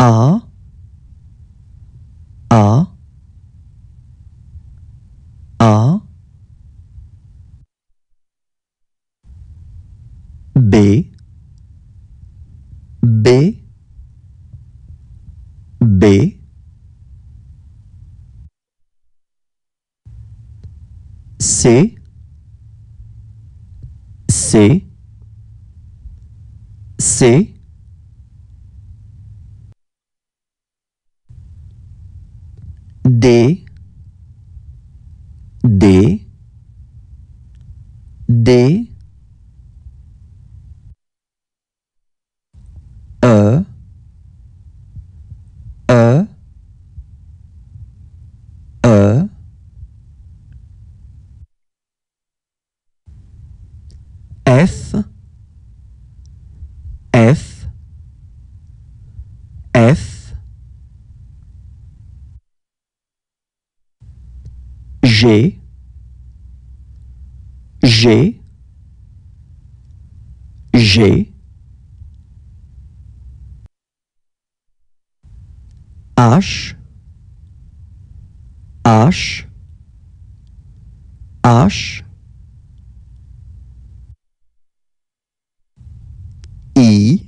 A A A B B B C C C D D D e, e, e, f, G, G, j'ai, H, H, H, I,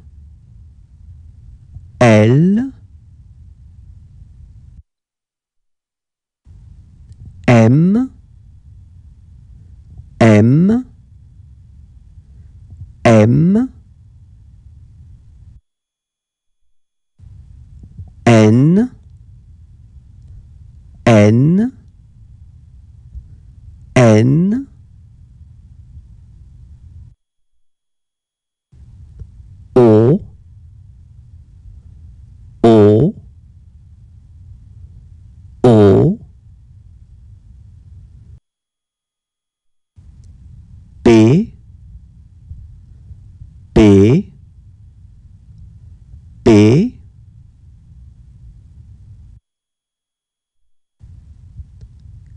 M N N N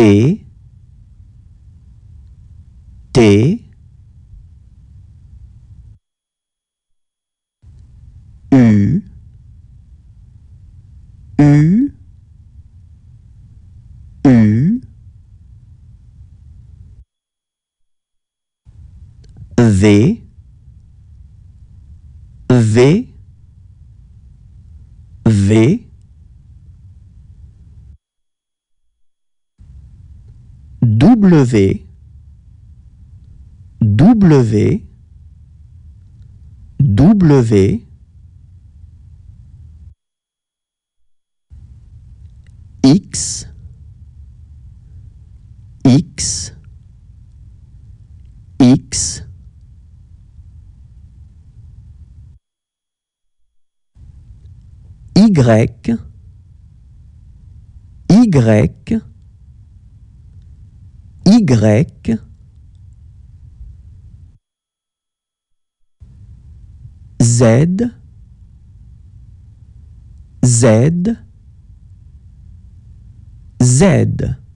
T T U U U V V V W W W X X X Y Y grec Z Z Z